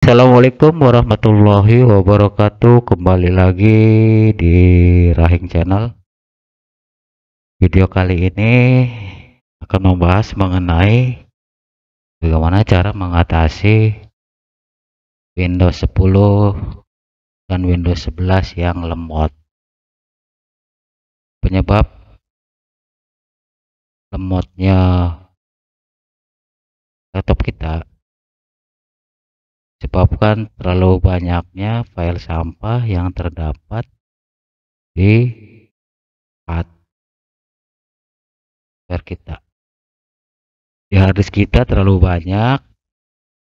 Assalamualaikum warahmatullahi wabarakatuh kembali lagi di Rahing Channel video kali ini akan membahas mengenai bagaimana cara mengatasi Windows 10 dan Windows 11 yang lemot penyebab lemotnya laptop kita disebabkan terlalu banyaknya file sampah yang terdapat di hardware kita. Di harddisk kita terlalu banyak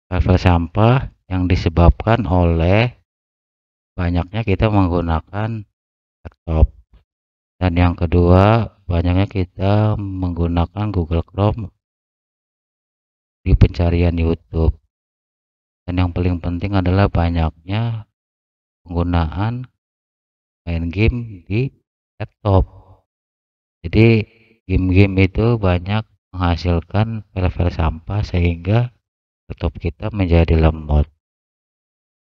file-file sampah yang disebabkan oleh banyaknya kita menggunakan laptop. Dan yang kedua, banyaknya kita menggunakan Google Chrome di pencarian YouTube dan yang paling penting adalah banyaknya penggunaan main game di laptop jadi game-game itu banyak menghasilkan file-file sampah sehingga laptop kita menjadi lemot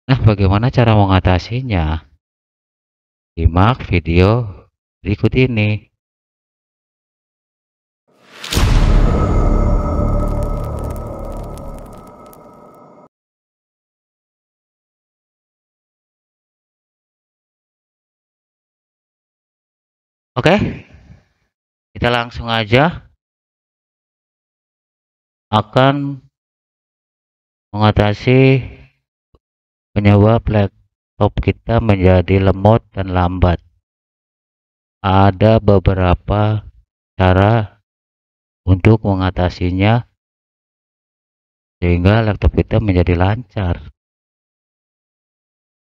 nah bagaimana cara mengatasinya simak video berikut ini Oke, okay. kita langsung aja akan mengatasi penyebab laptop kita menjadi lemot dan lambat. Ada beberapa cara untuk mengatasinya sehingga laptop kita menjadi lancar.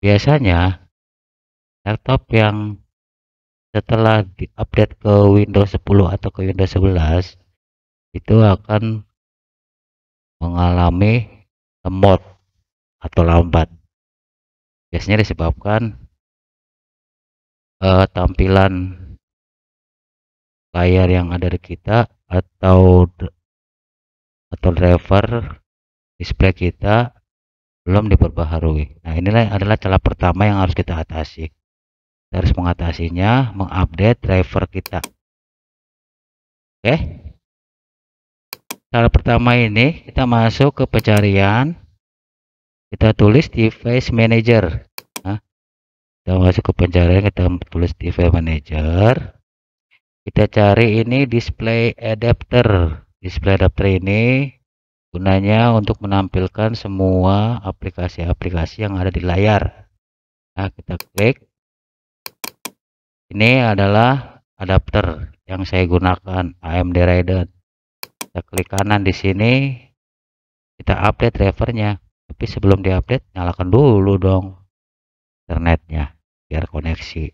Biasanya laptop yang setelah di-update ke Windows 10 atau ke Windows 11 itu akan mengalami lemot atau lambat biasanya disebabkan uh, tampilan layar yang ada di kita atau atau driver display kita belum diperbaharui nah inilah adalah celah pertama yang harus kita atasi harus mengatasinya mengupdate driver kita oke okay. cara pertama ini kita masuk ke pencarian kita tulis device manager nah, kita masuk ke pencarian kita tulis device manager kita cari ini display adapter display adapter ini gunanya untuk menampilkan semua aplikasi-aplikasi yang ada di layar nah kita klik ini adalah adapter yang saya gunakan AMD Radeon. kita klik kanan di sini kita update drivernya tapi sebelum diupdate nyalakan dulu dong internetnya biar koneksi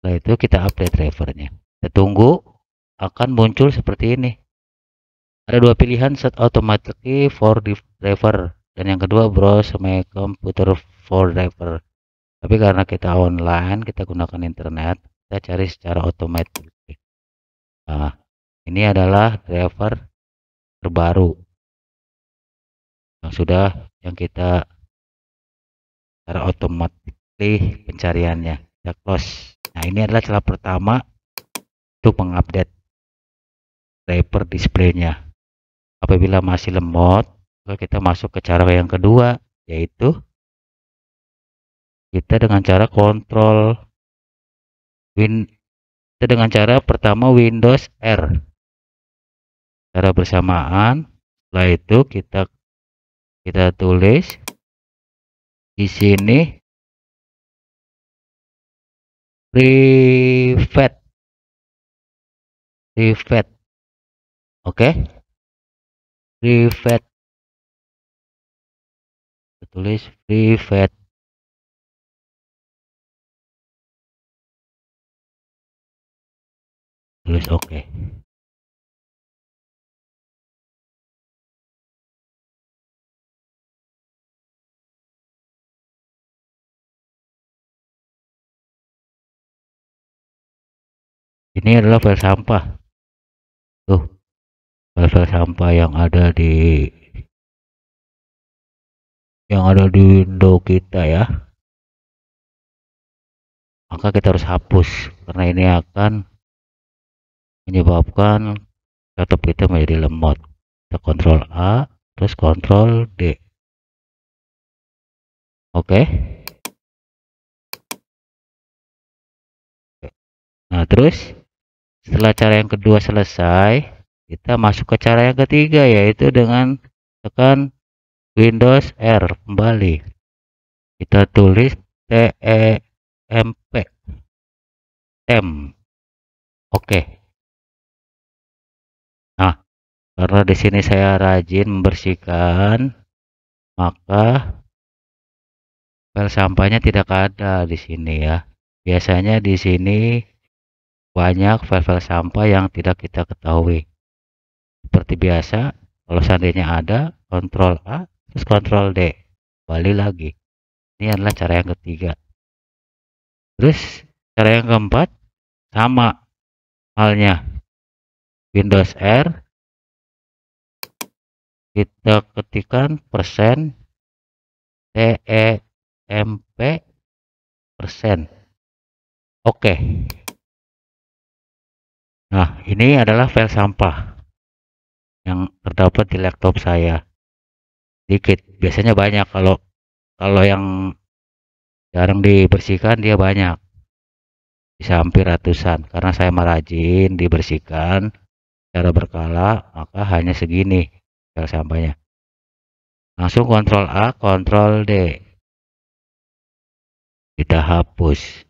setelah itu kita update drivernya kita tunggu akan muncul seperti ini ada dua pilihan set automatically for driver dan yang kedua browse my computer for driver tapi karena kita online kita gunakan internet kita cari secara otomatis nah ini adalah driver terbaru yang sudah yang kita secara otomatis pencariannya kita close nah ini adalah celah pertama untuk mengupdate driver displaynya apabila masih lemot kita masuk ke cara yang kedua yaitu kita dengan cara kontrol win kita dengan cara pertama Windows R cara bersamaan setelah itu kita kita tulis di sini private private oke okay? private tulis private oke ini adalah file sampah tuh file, file sampah yang ada di yang ada di window kita ya maka kita harus hapus karena ini akan menyebabkan laptop kita menjadi lemot kita kontrol A terus kontrol D oke okay. nah terus setelah cara yang kedua selesai kita masuk ke cara yang ketiga yaitu dengan tekan Windows R kembali kita tulis TEMP tem oke karena di sini saya rajin membersihkan maka file sampahnya tidak ada di sini ya biasanya di sini banyak file-file sampah yang tidak kita ketahui seperti biasa kalau seandainya ada kontrol A terus kontrol D balik lagi ini adalah cara yang ketiga terus cara yang keempat sama halnya Windows R kita ketikkan persen TEMP persen oke nah ini adalah file sampah yang terdapat di laptop saya dikit biasanya banyak kalau kalau yang jarang dibersihkan dia banyak bisa hampir ratusan karena saya merajin dibersihkan secara berkala maka hanya segini File sampahnya. Langsung kontrol A, kontrol D. Kita hapus.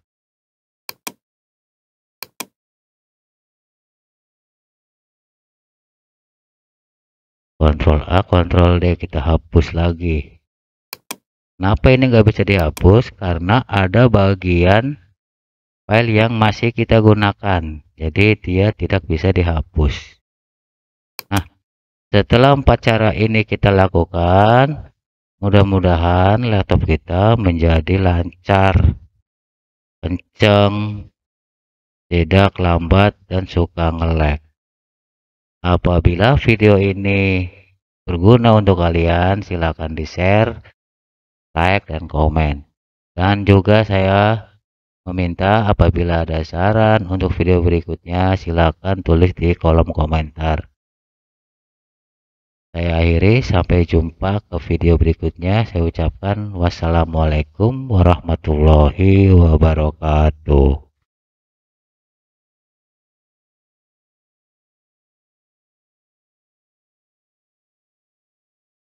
Kontrol A, kontrol D kita hapus lagi. Kenapa ini nggak bisa dihapus? Karena ada bagian file yang masih kita gunakan. Jadi dia tidak bisa dihapus. Setelah empat cara ini kita lakukan, mudah-mudahan laptop kita menjadi lancar, kenceng, tidak lambat dan suka ngelag. Apabila video ini berguna untuk kalian, silakan di-share, like, dan komen. Dan juga saya meminta apabila ada saran untuk video berikutnya, silakan tulis di kolom komentar. Saya akhiri, sampai jumpa ke video berikutnya. Saya ucapkan wassalamualaikum warahmatullahi wabarakatuh.